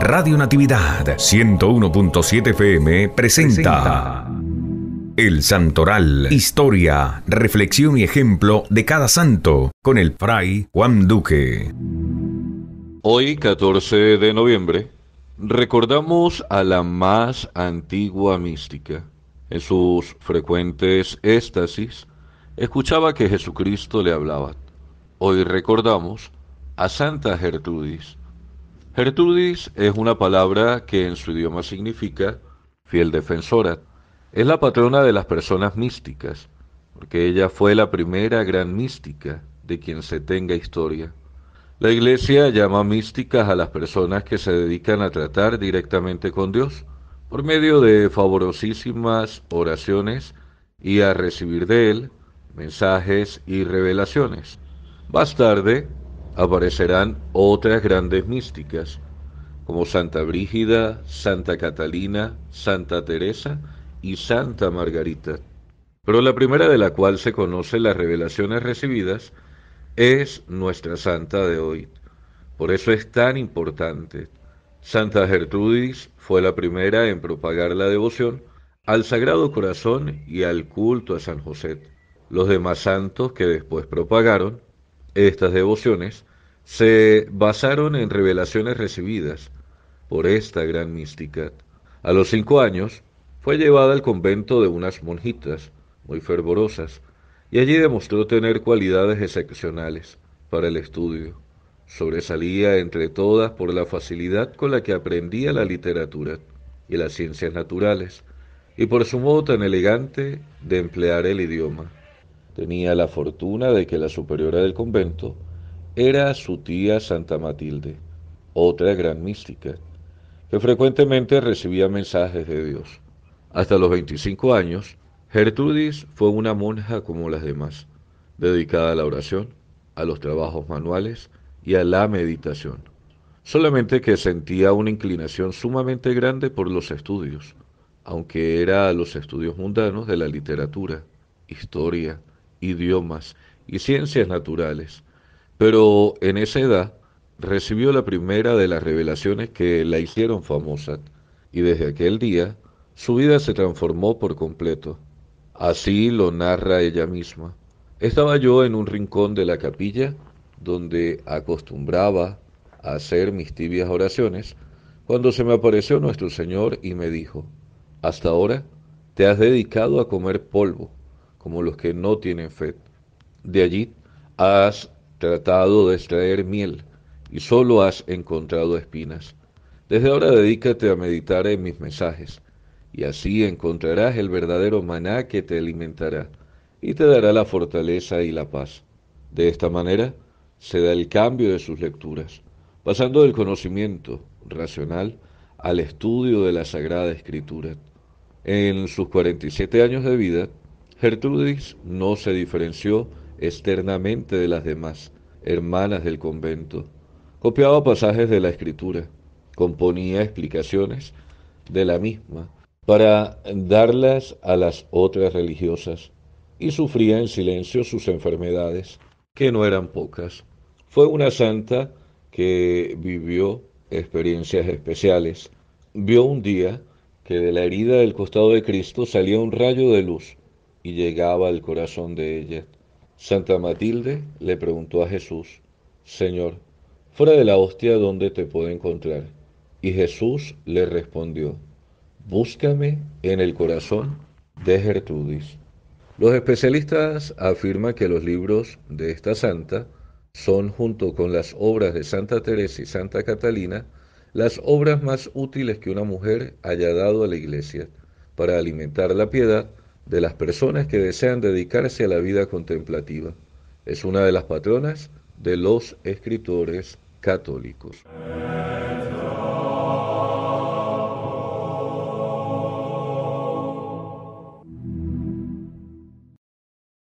Radio Natividad 101.7 FM presenta, El Santoral, historia, reflexión y ejemplo de cada santo con el fray Juan Duque. Hoy, 14 de noviembre, recordamos a la más antigua mística. En sus frecuentes éxtasis, escuchaba que Jesucristo le hablaba. Hoy recordamos a Santa Gertrudis, Gertrudis es una palabra que en su idioma significa fiel defensora. Es la patrona de las personas místicas, porque ella fue la primera gran mística de quien se tenga historia. La iglesia llama místicas a las personas que se dedican a tratar directamente con Dios por medio de favorosísimas oraciones y a recibir de Él mensajes y revelaciones. Más tarde, aparecerán otras grandes místicas, como Santa Brígida, Santa Catalina, Santa Teresa y Santa Margarita. Pero la primera de la cual se conocen las revelaciones recibidas es nuestra santa de hoy. Por eso es tan importante. Santa Gertrudis fue la primera en propagar la devoción al Sagrado Corazón y al culto a San José. Los demás santos que después propagaron estas devociones se basaron en revelaciones recibidas por esta gran mística. A los cinco años fue llevada al convento de unas monjitas muy fervorosas y allí demostró tener cualidades excepcionales para el estudio. Sobresalía entre todas por la facilidad con la que aprendía la literatura y las ciencias naturales y por su modo tan elegante de emplear el idioma. Tenía la fortuna de que la superiora del convento era su tía Santa Matilde, otra gran mística, que frecuentemente recibía mensajes de Dios. Hasta los 25 años, Gertrudis fue una monja como las demás, dedicada a la oración, a los trabajos manuales y a la meditación, solamente que sentía una inclinación sumamente grande por los estudios, aunque era a los estudios mundanos de la literatura, historia, idiomas y ciencias naturales, pero en esa edad recibió la primera de las revelaciones que la hicieron famosa y desde aquel día su vida se transformó por completo. Así lo narra ella misma. Estaba yo en un rincón de la capilla donde acostumbraba a hacer mis tibias oraciones cuando se me apareció nuestro Señor y me dijo, hasta ahora te has dedicado a comer polvo como los que no tienen fe. De allí has tratado de extraer miel y solo has encontrado espinas. Desde ahora dedícate a meditar en mis mensajes, y así encontrarás el verdadero maná que te alimentará y te dará la fortaleza y la paz. De esta manera se da el cambio de sus lecturas, pasando del conocimiento racional al estudio de la Sagrada Escritura. En sus 47 años de vida, Gertrudis no se diferenció externamente de las demás hermanas del convento. Copiaba pasajes de la escritura, componía explicaciones de la misma para darlas a las otras religiosas y sufría en silencio sus enfermedades, que no eran pocas. Fue una santa que vivió experiencias especiales. Vio un día que de la herida del costado de Cristo salía un rayo de luz y llegaba al corazón de ella. Santa Matilde le preguntó a Jesús, Señor, fuera de la hostia, ¿dónde te puedo encontrar? Y Jesús le respondió, Búscame en el corazón de Gertrudis. Los especialistas afirman que los libros de esta santa son, junto con las obras de Santa Teresa y Santa Catalina, las obras más útiles que una mujer haya dado a la Iglesia para alimentar la piedad de las personas que desean dedicarse a la vida contemplativa. Es una de las patronas de los escritores católicos.